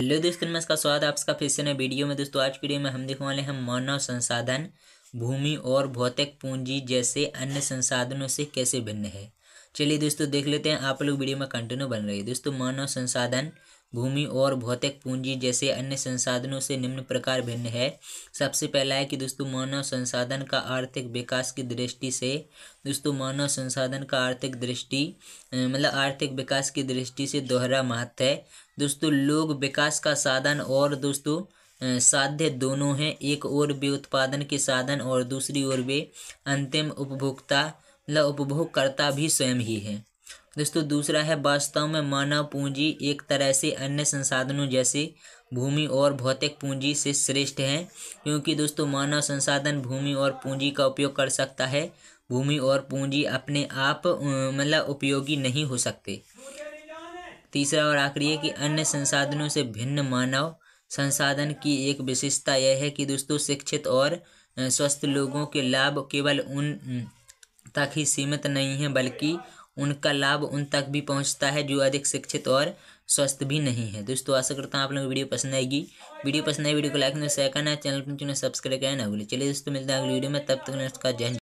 hello दोस्तों नमस्कार स्वागत है आपका फिर से नए वीडियो में दोस्तों आज वीडियो में हम देखने वाले हैं मानव संसाधन भूमि और भौतिक पूंजी जैसे अन्य संसाधनों से कैसे भिन्न है चलिए दोस्तों देख लेते हैं आप लोग वीडियो में कंटिन्यू बन रही है दोस्तों मानव संसाधन भूमि और भौतिक पूंजी जैसे अन्य संसाधनों से निम्न प्रकार भिन्न है सबसे पहला है कि दोस्तों मानव संसाधन का आर्थिक विकास की दृष्टि से दोस्तों मानव संसाधन का आर्थिक दृष्टि मतलब आर्थिक विकास की दृष्टि से दोहरा महत्व है दोस्तों लोग विकास का साधन और दोस्तों साध्य दोनों हैं एक और वे उत्पादन के साधन और दूसरी ओर वे अंतिम उपभोक्ता मतलब उपभोगकर्ता भी स्वयं ही हैं दोस्तों दूसरा है वास्तव में मानव पूंजी एक तरह से अन्य संसाधनों जैसे भूमि और भौतिक पूंजी से श्रेष्ठ है क्योंकि दोस्तों मानव संसाधन भूमि और पूंजी का उपयोग कर सकता है भूमि और पूंजी अपने आप मतलब उपयोगी नहीं हो सकते तीसरा और आखिरी है कि अन्य संसाधनों से भिन्न मानव संसाधन की एक विशेषता यह है कि दोस्तों शिक्षित और स्वस्थ लोगों के लाभ केवल उन तक ही सीमित नहीं है बल्कि उनका लाभ उन तक भी पहुंचता है जो अधिक शिक्षित और स्वस्थ भी नहीं है दोस्तों आशा करता हूँ आप लोगों को वीडियो पसंद आएगी वीडियो पसंद आई वीडियो को लाइक में शेयर करना चैनल पर सब्सक्राइब करना ना भूलें चलिए दोस्तों मिलते हैं अगले वीडियो में तब तक नमस्कार जय